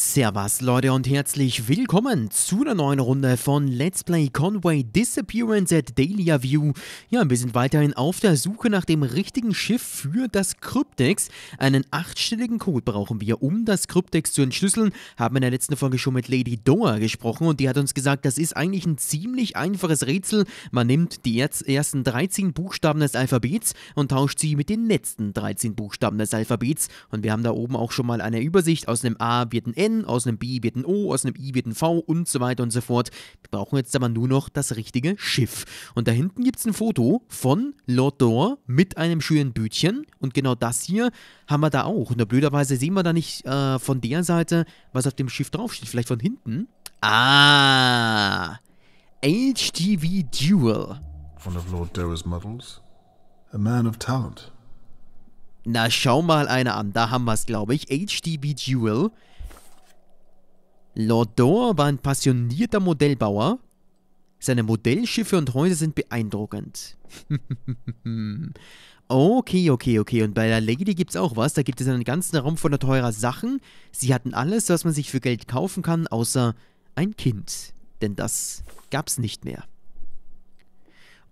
Servus Leute und herzlich willkommen zu einer neuen Runde von Let's Play Conway Disappearance at Dahlia View. Ja, wir sind weiterhin auf der Suche nach dem richtigen Schiff für das Kryptex. Einen achtstelligen Code brauchen wir, um das Kryptex zu entschlüsseln. Haben in der letzten Folge schon mit Lady Doa gesprochen und die hat uns gesagt, das ist eigentlich ein ziemlich einfaches Rätsel. Man nimmt die ersten 13 Buchstaben des Alphabets und tauscht sie mit den letzten 13 Buchstaben des Alphabets. Und wir haben da oben auch schon mal eine Übersicht. Aus einem A wird ein S N, aus einem B wird ein O, aus einem I wird ein V und so weiter und so fort. Wir brauchen jetzt aber nur noch das richtige Schiff. Und da hinten gibt es ein Foto von Lord Dor mit einem schönen Bütchen. Und genau das hier haben wir da auch. Nur blöderweise sehen wir da nicht äh, von der Seite, was auf dem Schiff draufsteht. Vielleicht von hinten? Ah! HTV Duel. One of Lord Dora's models. A man of talent. Na, schau mal einer an. Da haben wir es, glaube ich. HDB Jewel. Lord Doer war ein passionierter Modellbauer. Seine Modellschiffe und Häuser sind beeindruckend. okay, okay, okay. Und bei der Lady gibt's auch was. Da gibt es einen ganzen Raum voller teurer Sachen. Sie hatten alles, was man sich für Geld kaufen kann, außer ein Kind. Denn das gab's nicht mehr.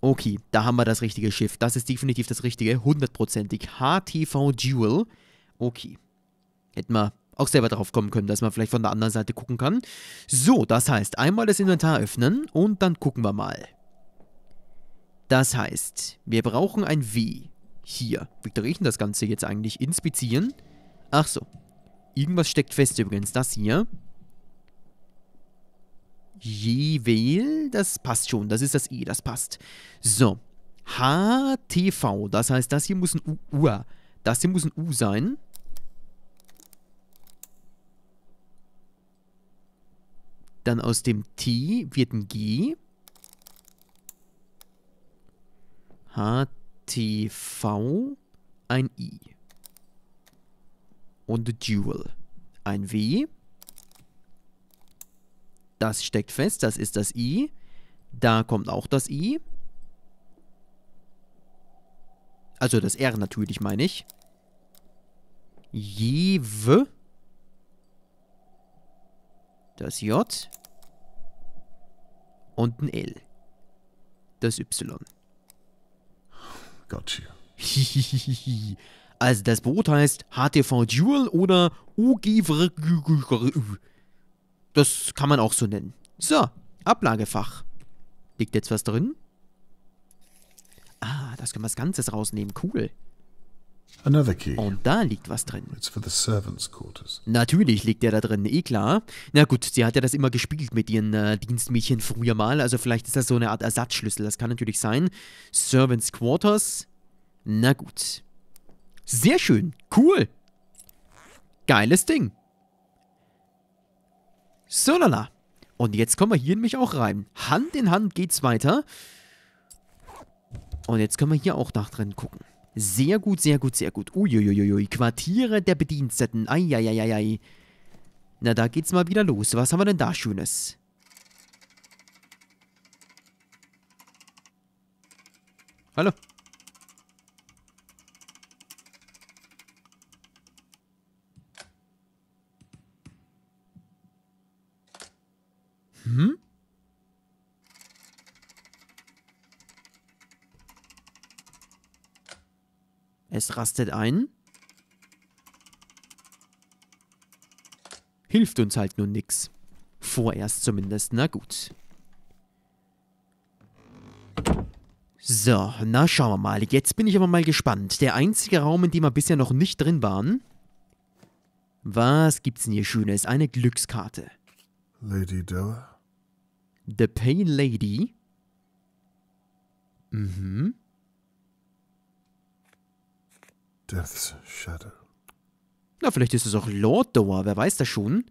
Okay, da haben wir das richtige Schiff. Das ist definitiv das richtige. Hundertprozentig. HTV Jewel. Okay. Hätten wir auch selber drauf kommen können, dass man vielleicht von der anderen Seite gucken kann. So, das heißt, einmal das Inventar öffnen und dann gucken wir mal. Das heißt, wir brauchen ein W. Hier. Wie drehe ich denn das Ganze jetzt eigentlich? Inspizieren? Ach so. Irgendwas steckt fest übrigens. Das hier. Jeweil, das passt schon. Das ist das E, das passt. So. HTV, das heißt, das hier muss ein U, Ua. Das hier muss ein U sein. Dann aus dem T wird ein G. HTV ein I. Und Dual ein W. Das steckt fest, das ist das I. Da kommt auch das I. Also das R natürlich, meine ich. Jewe das J und ein L. Das Y. Gotcha. also das Boot heißt HTV Dual oder UG. Das kann man auch so nennen. So, Ablagefach. Liegt jetzt was drin? Ah, das können wir das Ganze rausnehmen. Cool. Und da liegt was drin. Natürlich liegt der da drin, eh klar. Na gut, sie hat ja das immer gespiegelt mit ihren äh, Dienstmädchen früher mal, also vielleicht ist das so eine Art Ersatzschlüssel, das kann natürlich sein. Servants Quarters. Na gut. Sehr schön, cool. Geiles Ding. So lala. Und jetzt kommen wir hier nämlich auch rein. Hand in Hand geht's weiter. Und jetzt können wir hier auch nach drin gucken. Sehr gut, sehr gut, sehr gut. Uiuiuiui. Quartiere der Bediensteten. Eieieiei. Na, da geht's mal wieder los. Was haben wir denn da Schönes? Hallo. Es rastet ein. Hilft uns halt nun nix. Vorerst zumindest, na gut. So, na schauen wir mal. Jetzt bin ich aber mal gespannt. Der einzige Raum, in dem wir bisher noch nicht drin waren. Was gibt's denn hier Schönes? Eine Glückskarte. Lady Della? The Pale Lady. Mhm. Death's Shadow. Na, vielleicht ist es auch Lord Doa, wer weiß das schon?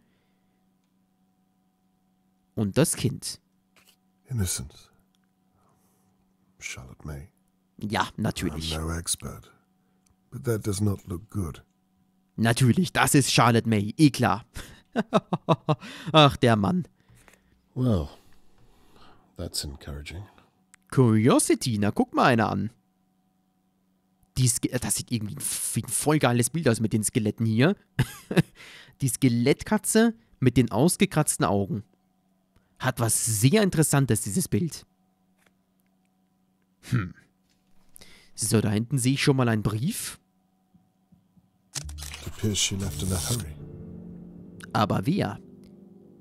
Und das Kind. Innocent. Charlotte May. Ja, natürlich. I'm no expert, but that does not look good. Natürlich, das ist Charlotte May, eh klar. Ach, der Mann. Well, that's encouraging. Curiosity, na guck mal einer an die Ske äh, das sieht irgendwie wie ein voll geiles Bild aus mit den Skeletten hier. die Skelettkatze mit den ausgekratzten Augen. Hat was sehr Interessantes, dieses Bild. Hm. So, da hinten sehe ich schon mal einen Brief. Aber wer?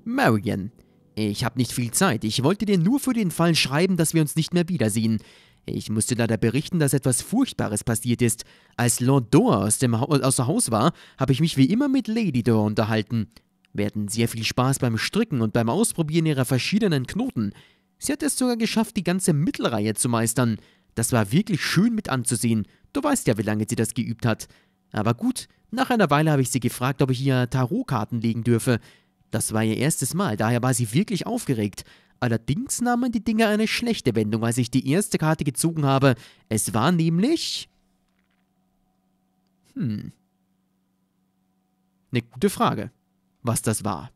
Marion. Ich habe nicht viel Zeit. Ich wollte dir nur für den Fall schreiben, dass wir uns nicht mehr wiedersehen. Ich musste leider berichten, dass etwas Furchtbares passiert ist. Als Lord Landor aus dem ha außer Haus war, habe ich mich wie immer mit Lady Dor unterhalten. Wir hatten sehr viel Spaß beim Stricken und beim Ausprobieren ihrer verschiedenen Knoten. Sie hat es sogar geschafft, die ganze Mittelreihe zu meistern. Das war wirklich schön mit anzusehen. Du weißt ja, wie lange sie das geübt hat. Aber gut, nach einer Weile habe ich sie gefragt, ob ich ihr Tarotkarten legen dürfe. Das war ihr erstes Mal, daher war sie wirklich aufgeregt. Allerdings nahmen die Dinge eine schlechte Wendung, als ich die erste Karte gezogen habe. Es war nämlich... Hm. Eine gute Frage, was das war.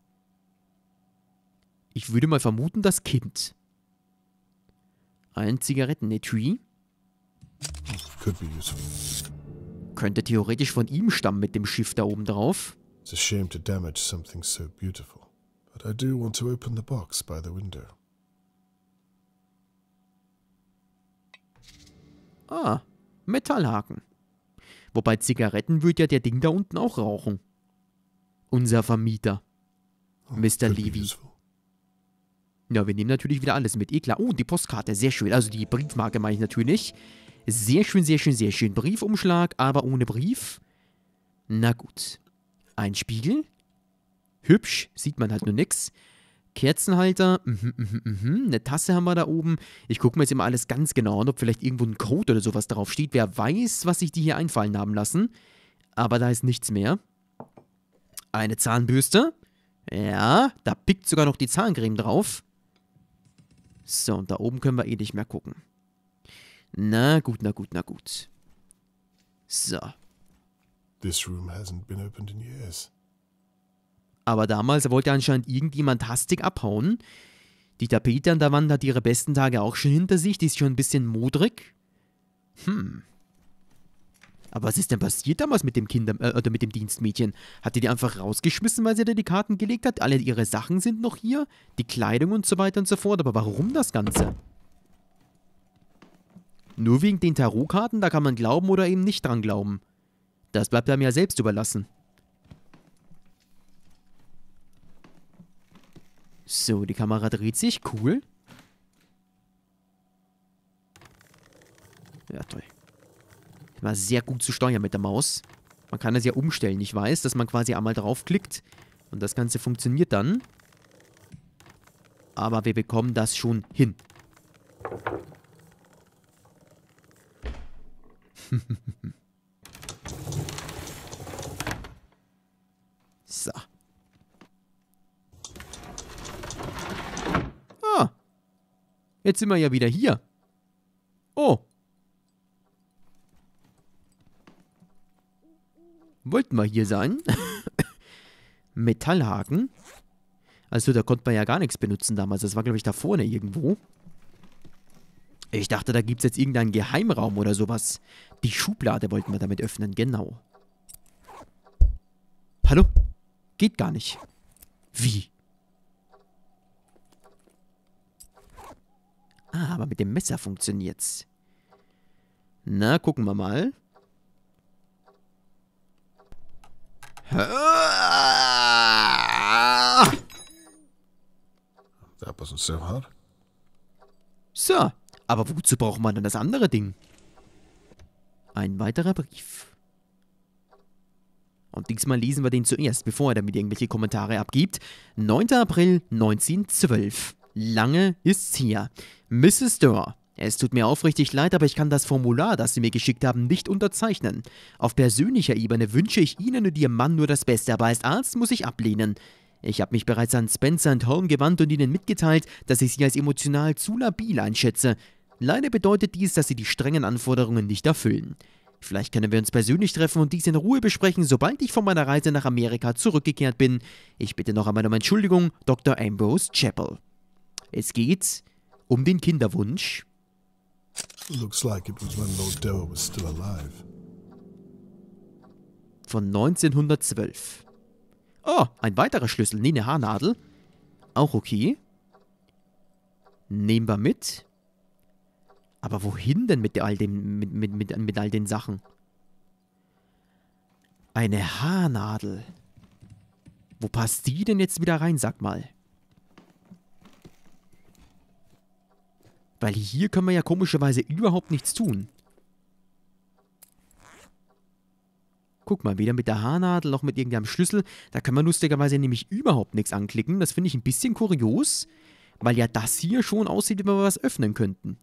Ich würde mal vermuten, das Kind. Ein Zigarettenetui. Could Könnte theoretisch von ihm stammen mit dem Schiff da oben drauf. It's a shame to damage something so beautiful. But I do want to open the box by the window. Ah, Metallhaken. Wobei Zigaretten würde ja der Ding da unten auch rauchen. Unser Vermieter. Oh, Mr. Levy. Ja, wir nehmen natürlich wieder alles mit. Eh Oh, die Postkarte, sehr schön. Also die Briefmarke meine ich natürlich. Sehr schön, sehr schön, sehr schön. Briefumschlag, aber ohne Brief. Na gut. Ein Spiegel. Hübsch, sieht man halt nur nichts. Kerzenhalter, mhm, mhm, mhm. eine Tasse haben wir da oben. Ich gucke mir jetzt immer alles ganz genau an, ob vielleicht irgendwo ein Code oder sowas drauf steht. Wer weiß, was sich die hier einfallen haben lassen. Aber da ist nichts mehr. Eine Zahnbürste. Ja, da pickt sogar noch die Zahncreme drauf. So, und da oben können wir eh nicht mehr gucken. Na gut, na gut, na gut. So. This room hasn't been opened in years. Aber damals wollte anscheinend irgendjemand hastig abhauen. Die Tapete an der Wand hat ihre besten Tage auch schon hinter sich, die ist schon ein bisschen modrig. Hm. Aber was ist denn passiert damals mit dem Kinder äh, oder mit dem Dienstmädchen? Hat die die einfach rausgeschmissen, weil sie da die Karten gelegt hat? Alle ihre Sachen sind noch hier, die Kleidung und so weiter und so fort. Aber warum das Ganze? Nur wegen den Tarotkarten, da kann man glauben oder eben nicht dran glauben. Das bleibt einem ja selbst überlassen. So, die Kamera dreht sich. Cool. Ja, toll. War sehr gut zu steuern mit der Maus. Man kann das ja umstellen. Ich weiß, dass man quasi einmal draufklickt und das Ganze funktioniert dann. Aber wir bekommen das schon hin. Hm, Jetzt sind wir ja wieder hier. Oh. Wollten wir hier sein? Metallhaken. Also da konnte man ja gar nichts benutzen damals. Das war, glaube ich, da vorne irgendwo. Ich dachte, da gibt es jetzt irgendeinen Geheimraum oder sowas. Die Schublade wollten wir damit öffnen, genau. Hallo? Geht gar nicht. Wie? Ah, aber mit dem Messer funktioniert's. Na, gucken wir mal. That wasn't so hard. So, aber wozu braucht man dann das andere Ding? Ein weiterer Brief. Und diesmal lesen wir den zuerst, bevor er damit irgendwelche Kommentare abgibt. 9. April 1912 lange ist's hier? Mrs. Dorr, es tut mir aufrichtig leid, aber ich kann das Formular, das Sie mir geschickt haben, nicht unterzeichnen. Auf persönlicher Ebene wünsche ich Ihnen und Ihrem Mann nur das Beste, aber als Arzt muss ich ablehnen. Ich habe mich bereits an Spencer und Holm gewandt und ihnen mitgeteilt, dass ich sie als emotional zu labil einschätze. Leider bedeutet dies, dass sie die strengen Anforderungen nicht erfüllen. Vielleicht können wir uns persönlich treffen und dies in Ruhe besprechen, sobald ich von meiner Reise nach Amerika zurückgekehrt bin. Ich bitte noch einmal um Entschuldigung, Dr. Ambrose Chappell. Es geht um den Kinderwunsch. Like Von 1912. Oh, ein weiterer Schlüssel. Nee, eine Haarnadel. Auch okay. Nehmen wir mit. Aber wohin denn mit all, dem, mit, mit, mit, mit all den Sachen? Eine Haarnadel. Wo passt die denn jetzt wieder rein, sag mal? Weil hier können wir ja komischerweise überhaupt nichts tun. Guck mal, weder mit der Haarnadel noch mit irgendeinem Schlüssel. Da können wir lustigerweise nämlich überhaupt nichts anklicken. Das finde ich ein bisschen kurios, weil ja das hier schon aussieht, wenn wir was öffnen könnten.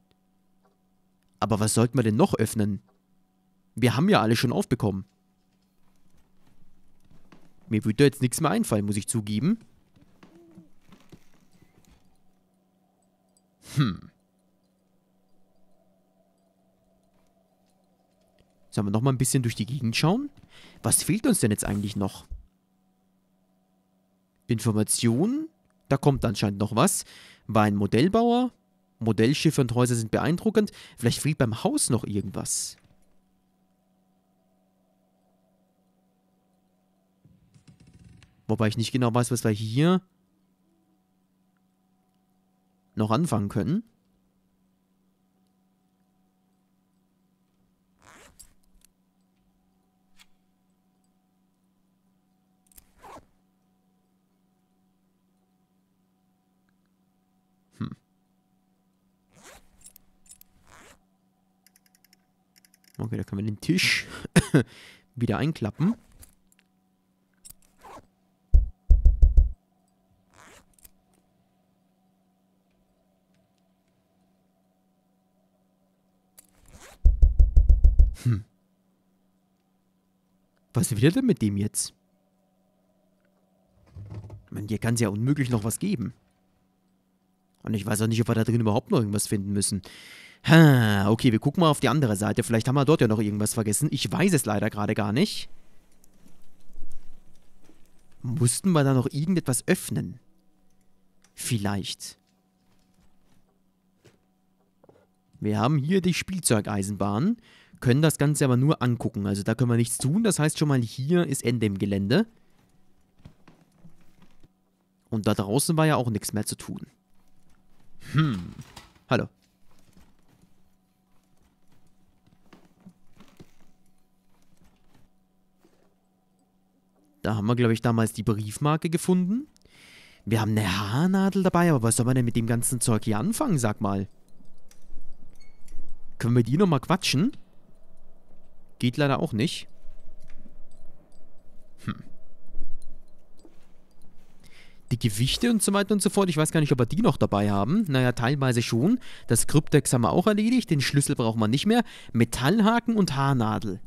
Aber was sollten wir denn noch öffnen? Wir haben ja alles schon aufbekommen. Mir würde jetzt nichts mehr einfallen, muss ich zugeben. Hm. Sollen wir nochmal ein bisschen durch die Gegend schauen? Was fehlt uns denn jetzt eigentlich noch? Informationen? Da kommt anscheinend noch was. War ein Modellbauer. Modellschiffe und Häuser sind beeindruckend. Vielleicht fehlt beim Haus noch irgendwas. Wobei ich nicht genau weiß, was wir hier noch anfangen können. Okay, da können wir den Tisch wieder einklappen. Hm. Was will er denn mit dem jetzt? Ich meine, hier kann es ja unmöglich noch was geben. Und ich weiß auch nicht, ob wir da drin überhaupt noch irgendwas finden müssen. Ha, okay, wir gucken mal auf die andere Seite. Vielleicht haben wir dort ja noch irgendwas vergessen. Ich weiß es leider gerade gar nicht. Mussten wir da noch irgendetwas öffnen? Vielleicht. Wir haben hier die Spielzeugeisenbahn, können das Ganze aber nur angucken. Also da können wir nichts tun. Das heißt schon mal, hier ist Ende im Gelände. Und da draußen war ja auch nichts mehr zu tun. Hm. Hallo. Da haben wir, glaube ich, damals die Briefmarke gefunden. Wir haben eine Haarnadel dabei, aber was soll man denn mit dem ganzen Zeug hier anfangen, sag mal? Können wir die nochmal quatschen? Geht leider auch nicht. Hm. Die Gewichte und so weiter und so fort. Ich weiß gar nicht, ob wir die noch dabei haben. Naja, teilweise schon. Das Kryptex haben wir auch erledigt. Den Schlüssel brauchen wir nicht mehr. Metallhaken und Haarnadel.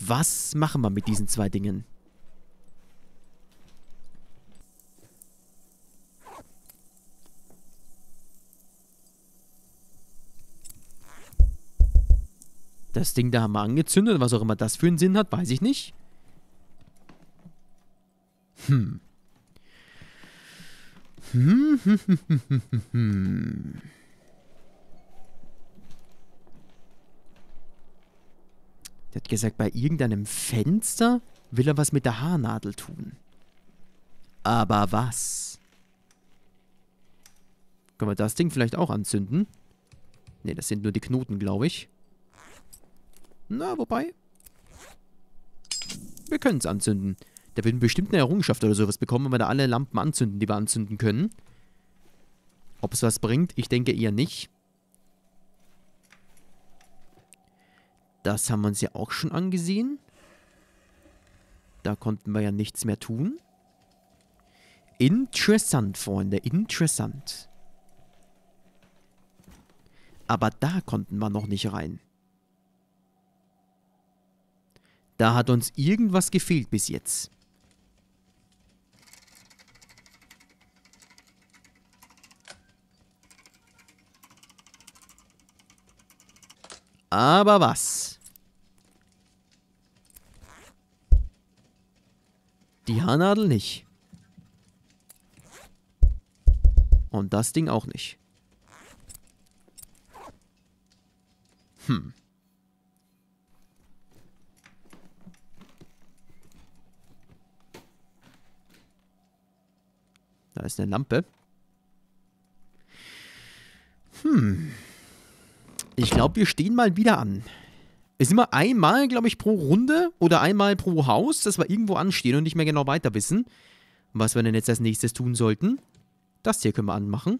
Was machen wir mit diesen zwei Dingen? Das Ding da haben wir angezündet, was auch immer das für einen Sinn hat, weiß ich nicht. Hm. Hm, hm, hm, hm, hm, hm. Der hat gesagt, bei irgendeinem Fenster will er was mit der Haarnadel tun. Aber was? Können wir das Ding vielleicht auch anzünden? Ne, das sind nur die Knoten, glaube ich. Na, wobei. Wir können es anzünden. Da wird bestimmt eine Errungenschaft oder sowas bekommen, wenn wir da alle Lampen anzünden, die wir anzünden können. Ob es was bringt? Ich denke eher nicht. Das haben wir uns ja auch schon angesehen. Da konnten wir ja nichts mehr tun. Interessant, Freunde, interessant. Aber da konnten wir noch nicht rein. Da hat uns irgendwas gefehlt bis jetzt. Aber was? Die Haarnadel nicht. Und das Ding auch nicht. Hm. Da ist eine Lampe. Hm. Ich glaube, wir stehen mal wieder an. Es ist immer einmal, glaube ich, pro Runde oder einmal pro Haus, dass wir irgendwo anstehen und nicht mehr genau weiter wissen, was wir denn jetzt als nächstes tun sollten. Das hier können wir anmachen.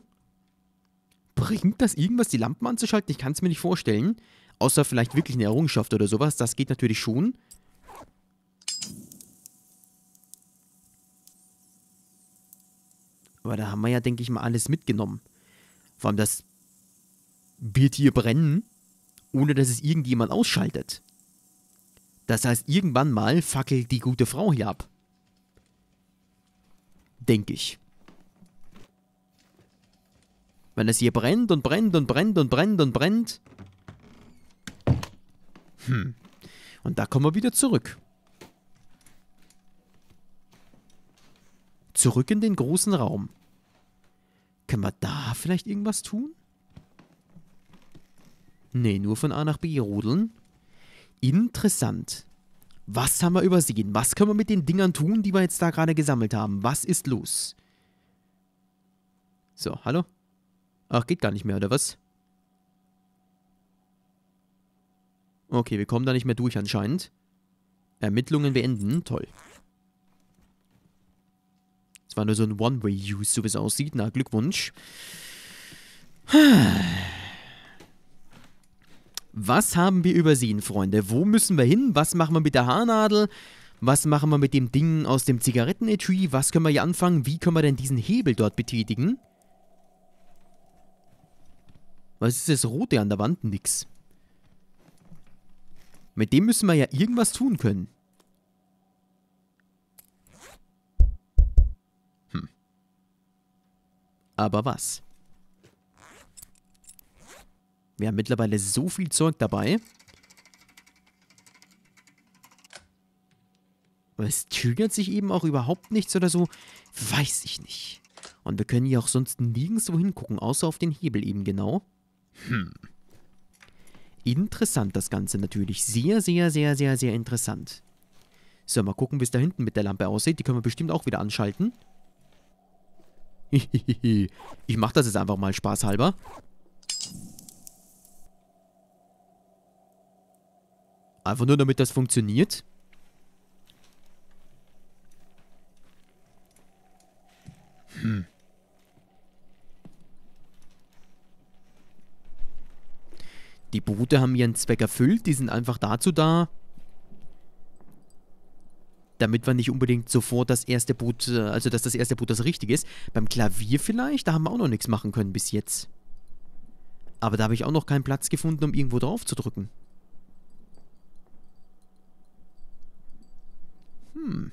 Bringt das irgendwas, die Lampen anzuschalten? Ich kann es mir nicht vorstellen. Außer vielleicht wirklich eine Errungenschaft oder sowas. Das geht natürlich schon. Aber da haben wir ja, denke ich mal, alles mitgenommen. Vor allem das wird hier brennen, ohne dass es irgendjemand ausschaltet. Das heißt, irgendwann mal fackelt die gute Frau hier ab. Denke ich. Wenn es hier brennt und brennt und brennt und brennt und brennt. Hm. Und da kommen wir wieder zurück. Zurück in den großen Raum. Können wir da vielleicht irgendwas tun? Nee, nur von A nach B rudeln. Interessant. Was haben wir übersehen? Was können wir mit den Dingern tun, die wir jetzt da gerade gesammelt haben? Was ist los? So, hallo? Ach, geht gar nicht mehr, oder was? Okay, wir kommen da nicht mehr durch anscheinend. Ermittlungen beenden. Toll war nur so ein One-Way-Use, so wie es aussieht. Na, Glückwunsch. Was haben wir übersehen, Freunde? Wo müssen wir hin? Was machen wir mit der Haarnadel? Was machen wir mit dem Ding aus dem Zigarettenetui? Was können wir hier anfangen? Wie können wir denn diesen Hebel dort betätigen? Was ist das Rote an der Wand? Nix. Mit dem müssen wir ja irgendwas tun können. Aber was? Wir haben mittlerweile so viel Zeug dabei. Aber es triggert sich eben auch überhaupt nichts oder so. Weiß ich nicht. Und wir können hier auch sonst nirgends hingucken, außer auf den Hebel eben genau. Hm. Interessant das Ganze natürlich. Sehr, sehr, sehr, sehr, sehr interessant. So, mal gucken, wie es da hinten mit der Lampe aussieht. Die können wir bestimmt auch wieder anschalten. ich mach das jetzt einfach mal spaßhalber. Einfach nur, damit das funktioniert. Hm. Die Boote haben ihren Zweck erfüllt. Die sind einfach dazu da, damit wir nicht unbedingt sofort das erste Boot, äh, also dass das erste Boot das richtige ist. Beim Klavier vielleicht, da haben wir auch noch nichts machen können bis jetzt. Aber da habe ich auch noch keinen Platz gefunden, um irgendwo drauf zu drücken. Hm.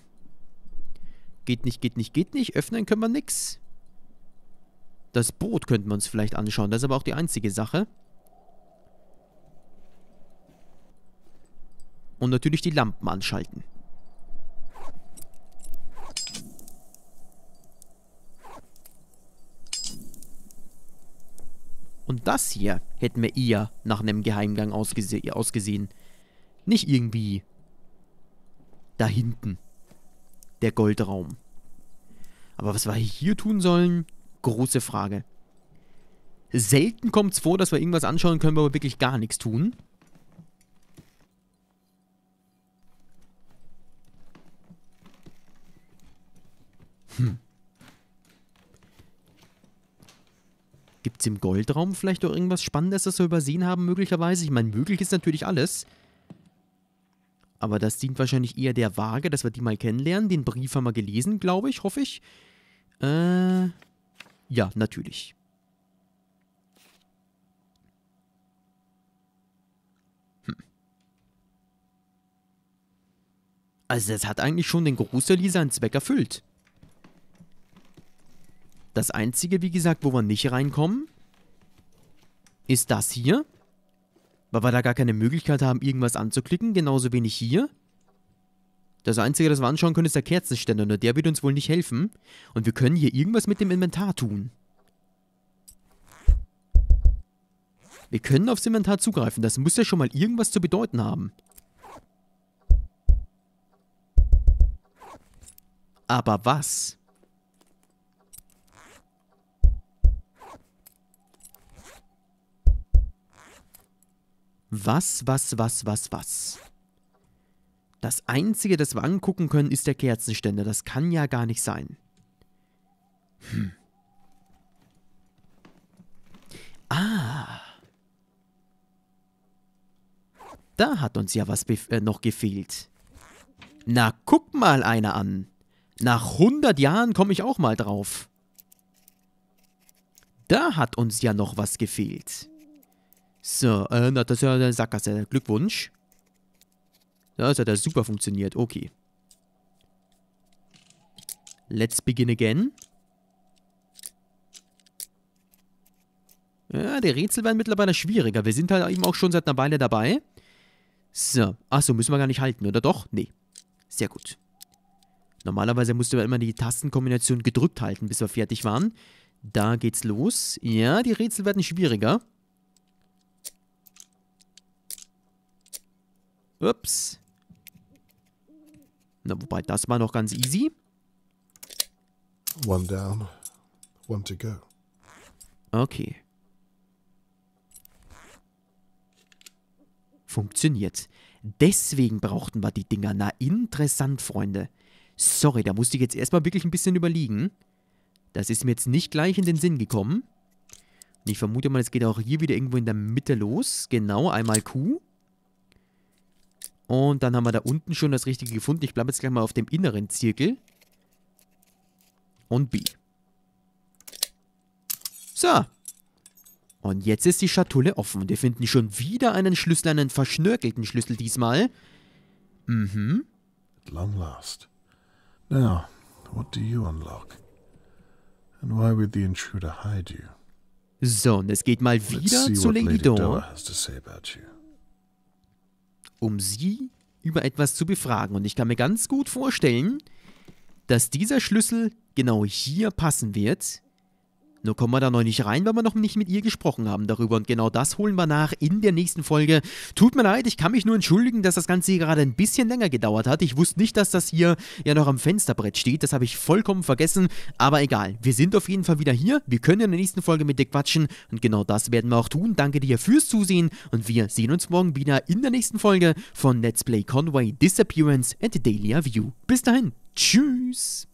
Geht nicht, geht nicht, geht nicht. Öffnen können wir nichts. Das Boot könnten wir uns vielleicht anschauen. Das ist aber auch die einzige Sache. Und natürlich die Lampen anschalten. Und das hier hätten wir eher nach einem Geheimgang ausgese ausgesehen. Nicht irgendwie da hinten. Der Goldraum. Aber was wir hier tun sollen, große Frage. Selten kommt es vor, dass wir irgendwas anschauen können, wo wir wirklich gar nichts tun. es im Goldraum vielleicht auch irgendwas Spannendes, das wir übersehen haben, möglicherweise? Ich meine, möglich ist natürlich alles. Aber das dient wahrscheinlich eher der Waage, dass wir die mal kennenlernen. Den Brief haben wir gelesen, glaube ich, hoffe ich. Äh, ja, natürlich. Hm. Also das hat eigentlich schon den Großteil der Lisa einen Zweck erfüllt. Das Einzige, wie gesagt, wo wir nicht reinkommen, ist das hier. Weil wir da gar keine Möglichkeit haben, irgendwas anzuklicken. Genauso wenig hier. Das Einzige, das wir anschauen können, ist der Kerzenständer. Nur der wird uns wohl nicht helfen. Und wir können hier irgendwas mit dem Inventar tun. Wir können aufs Inventar zugreifen. Das muss ja schon mal irgendwas zu bedeuten haben. Aber was? Was, was, was, was, was? Das Einzige, das wir angucken können, ist der Kerzenständer. Das kann ja gar nicht sein. Hm. Ah. Da hat uns ja was äh, noch gefehlt. Na, guck mal einer an. Nach 100 Jahren komme ich auch mal drauf. Da hat uns ja noch was gefehlt. So, äh, na, das ist ja eine Sackgasse. Glückwunsch. das hat ja super funktioniert. Okay. Let's begin again. Ja, die Rätsel werden mittlerweile schwieriger. Wir sind halt eben auch schon seit einer Weile dabei. So. Achso, müssen wir gar nicht halten, oder doch? Nee. Sehr gut. Normalerweise musste man immer die Tastenkombination gedrückt halten, bis wir fertig waren. Da geht's los. Ja, die Rätsel werden schwieriger. Ups. Na, wobei, das war noch ganz easy. One down. One to go. Okay. Funktioniert. Deswegen brauchten wir die Dinger. Na, interessant, Freunde. Sorry, da musste ich jetzt erstmal wirklich ein bisschen überlegen. Das ist mir jetzt nicht gleich in den Sinn gekommen. Und ich vermute mal, es geht auch hier wieder irgendwo in der Mitte los. Genau, einmal Q. Und dann haben wir da unten schon das Richtige gefunden. Ich bleibe jetzt gleich mal auf dem inneren Zirkel. Und B. So. Und jetzt ist die Schatulle offen. Und wir finden schon wieder einen Schlüssel, einen verschnörkelten Schlüssel diesmal. Mhm. At long last. Now, what do you unlock? And why would the intruder hide you? So, und es geht mal wieder zu Lady, Lady Doe um sie über etwas zu befragen. Und ich kann mir ganz gut vorstellen, dass dieser Schlüssel genau hier passen wird. Nur kommen wir da noch nicht rein, weil wir noch nicht mit ihr gesprochen haben darüber. Und genau das holen wir nach in der nächsten Folge. Tut mir leid, ich kann mich nur entschuldigen, dass das Ganze hier gerade ein bisschen länger gedauert hat. Ich wusste nicht, dass das hier ja noch am Fensterbrett steht. Das habe ich vollkommen vergessen. Aber egal, wir sind auf jeden Fall wieder hier. Wir können in der nächsten Folge mit dir quatschen. Und genau das werden wir auch tun. Danke dir fürs Zusehen. Und wir sehen uns morgen wieder in der nächsten Folge von Let's Play Conway Disappearance and Daily View. Bis dahin, tschüss.